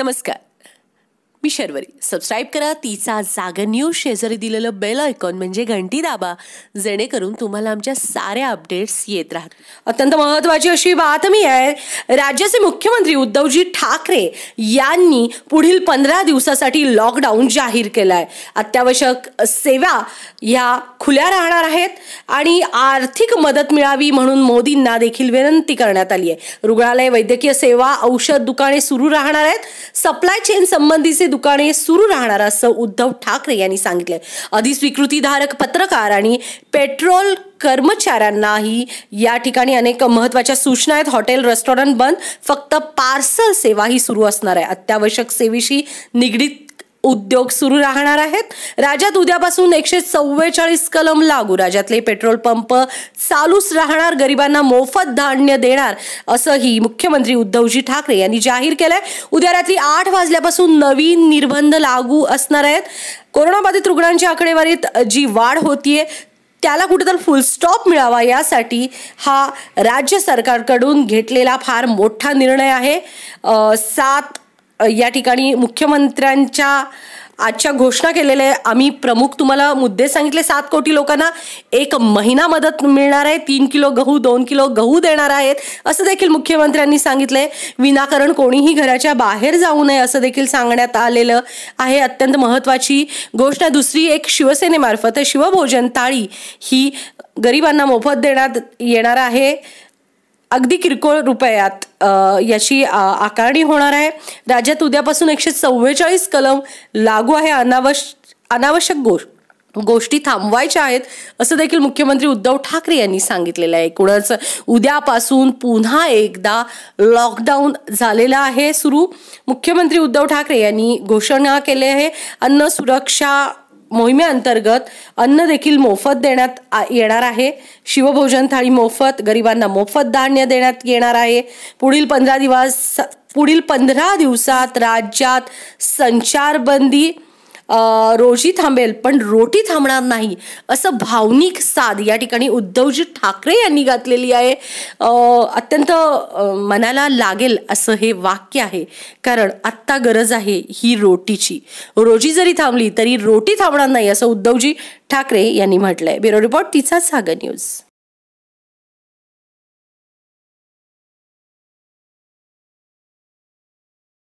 नमस्कार मी शर्वरी सबस्क्राईब करा तिचा जाग न्यूज शेजारी दिलेलं बेल आयकॉन म्हणजे घंटी दाबा जेणेकरून तुम्हाला आमच्या साऱ्या अपडेट्स येत राहतात अत्यंत महत्त्वाची अशी बातमी आहे राज्याचे मुख्यमंत्री उद्धवजी ठाकरे यांनी पुढील पंधरा दिवसासाठी लॉकडाऊन जाहीर केलाय आहे अत्यावश्यक सेवा या खुल्या राहणार आहेत आणि आर्थिक मदत मिळावी म्हणून मोदींना देखील विनंती करण्यात आली आहे रुग्णालय वैद्यकीय सेवा औषध दुकाने सुरू राहणार आहेत सप्लाय चेन संबंधीचे दुकाने सुरू राहणार असं उद्धव ठाकरे यांनी सांगितले अधिस्वीकृतीधारक पत्रकार आणि पेट्रोल कर्मचाऱ्यांनाही या ठिकाणी अनेक महत्वाच्या सूचना आहेत हॉटेल रेस्टॉरंट बंद फक्त पार्सल सेवा ही सुरू असणार आहे अत्यावश्यक सेवेशी निगडीत उद्योग सुरू राहणार आहेत राज्यात उद्यापासून एकशे चव्वेचाळीस कलम लागू राज्यातले पेट्रोल पंप चालूच राहणार गरिबांना मोफत धान्य देणार असंही मुख्यमंत्री उद्धवजी ठाकरे यांनी जाहीर केलंय उद्या रात्री आठ वाजल्यापासून नवीन निर्बंध लागू असणार आहेत कोरोनाबाधित रुग्णांच्या आकडेवारीत जी वाढ होतीये त्याला कुठेतरी स्टॉप मिळावा यासाठी हा राज्य सरकारकडून घेतलेला फार मोठा निर्णय आहे सात या ठिकाणी मुख्यमंत्र्यांच्या आजच्या घोषणा केलेल्या आहे आम्ही प्रमुख तुम्हाला मुद्दे सांगितले सात कोटी लोकांना एक महिना मदत मिळणार आहे तीन किलो गहू दोन किलो गहू देणार आहेत असं देखील मुख्यमंत्र्यांनी सांगितलं आहे विनाकारण कोणीही घराच्या बाहेर जाऊ नये असं देखील सांगण्यात आलेलं आहे अत्यंत महत्त्वाची घोषणा दुसरी एक शिवसेनेमार्फत शिवभोजन ताळी ही गरिबांना मोफत देण्यात येणार आहे अगदी किरकोळ रुपयात याची आकारणी होणार आहे राज्यात उद्यापासून एकशे चव्वेचाळीस कलम लागू आहे अनावश अनावश्यक गोष्ट गोष्टी थांबवायच्या आहेत असं देखील मुख्यमंत्री उद्धव ठाकरे यांनी सांगितलेलं आहे एकूणच उद्यापासून पुन्हा एकदा लॉकडाऊन झालेला आहे सुरू मुख्यमंत्री उद्धव ठाकरे यांनी घोषणा केली आहे अन्न सुरक्षा मोहिमेअंतर्गत अन्न देखील मोफत देण्यात येणार आहे शिवभोजन थाळी मोफत गरिबांना मोफत धान्य देण्यात येणार आहे पुढील पंधरा दिवस पुढील पंधरा दिवसात राज्यात संचारबंदी रोजी थांबेल पण रोटी थांबणार नाही असं भावनिक साध या ठिकाणी उद्धवजी ठाकरे यांनी घातलेली आहे अत्यंत मनाला लागेल असं हे वाक्य आहे कारण आत्ता गरज आहे ही रोटीची रोजी जरी थांबली तरी रोटी थांबणार नाही असं उद्धवजी ठाकरे यांनी म्हटलंय ब्युरो रिपोर्ट तिचा सागर न्यूज